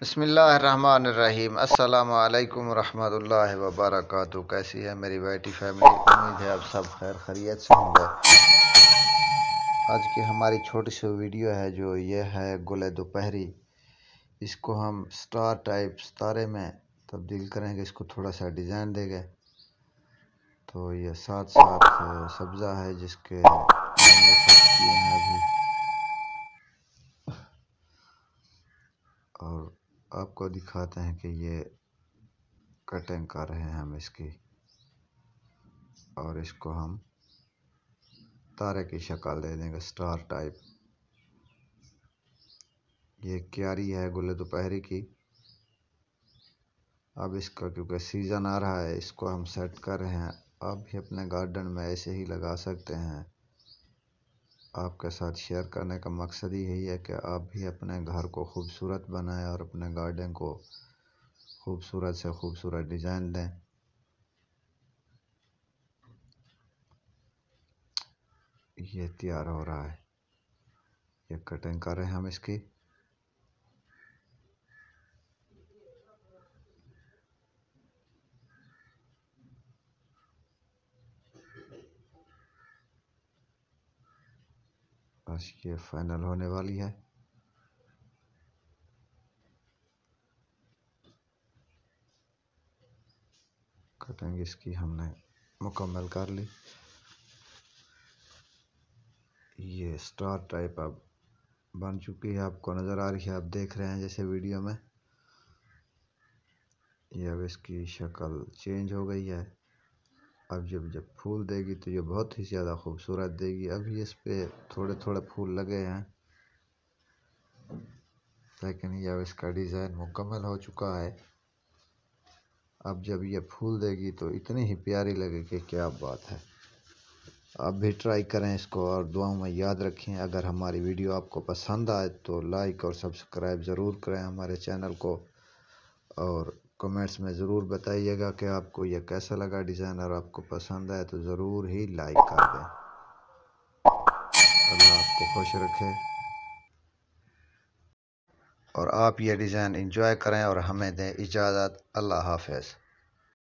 बसमीम अल्लाम रहमतुल्लाहि व बरकatuह कैसी है मेरी बेटी फैमिली उम्मीद है आप सब खैर खरीत से होंगे आज की हमारी छोटी सी वीडियो है जो ये है गुल दोपहरी इसको हम स्टार टाइप सितारे में तब्दील करेंगे इसको थोड़ा सा डिज़ाइन देंगे तो ये साथ साथ सब्ज़ा है जिसके हैं अभी और आपको दिखाते हैं कि ये कटिंग कर रहे हैं हम इसकी और इसको हम तारे की शक्ल दे देंगे स्टार टाइप ये क्यारी है गुल दोपहरी की अब इसका क्योंकि सीज़न आ रहा है इसको हम सेट कर रहे हैं आप भी अपने गार्डन में ऐसे ही लगा सकते हैं आपके साथ शेयर करने का मकसद ही यही है कि आप भी अपने घर को खूबसूरत बनाएं और अपने गार्डन को खूबसूरत से खूबसूरत डिज़ाइन दें ये तैयार हो रहा है ये कटिंग कर रहे हैं हम इसकी आज ये फाइनल होने वाली है कटिंग इसकी हमने मुकम्मल कर ली ये स्टार टाइप अब बन चुकी है आपको नज़र आ रही है आप देख रहे हैं जैसे वीडियो में ये अब इसकी शक्ल चेंज हो गई है अब जब जब फूल देगी तो ये बहुत ही ज़्यादा खूबसूरत देगी अभी इस पर थोड़े थोड़े फूल लगे हैं लेकिन अब इसका डिज़ाइन मुकम्मल हो चुका है अब जब ये फूल देगी तो इतनी ही प्यारी लगेगी क्या बात है आप भी ट्राई करें इसको और दुआओं में याद रखें अगर हमारी वीडियो आपको पसंद आए तो लाइक और सब्सक्राइब ज़रूर करें हमारे चैनल को और कमेंट्स में ज़रूर बताइएगा कि आपको यह कैसा लगा डिज़ाइन और आपको पसंद आए तो ज़रूर ही लाइक कर दें अल्लाह आपको खुश रखे और आप ये डिज़ाइन इंजॉय करें और हमें दें इजाज़त अल्लाह हाफिज़